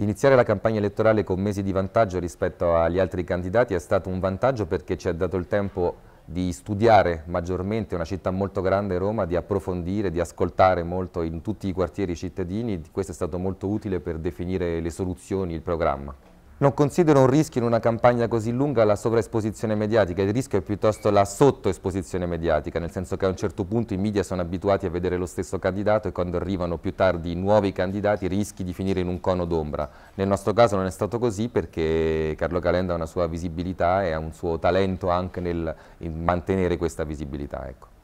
Iniziare la campagna elettorale con mesi di vantaggio rispetto agli altri candidati è stato un vantaggio perché ci ha dato il tempo di studiare maggiormente una città molto grande, Roma, di approfondire, di ascoltare molto in tutti i quartieri cittadini. Questo è stato molto utile per definire le soluzioni, il programma. Non considero un rischio in una campagna così lunga la sovraesposizione mediatica, il rischio è piuttosto la sottoesposizione mediatica, nel senso che a un certo punto i media sono abituati a vedere lo stesso candidato e quando arrivano più tardi nuovi candidati rischi di finire in un cono d'ombra. Nel nostro caso non è stato così perché Carlo Calenda ha una sua visibilità e ha un suo talento anche nel mantenere questa visibilità. Ecco.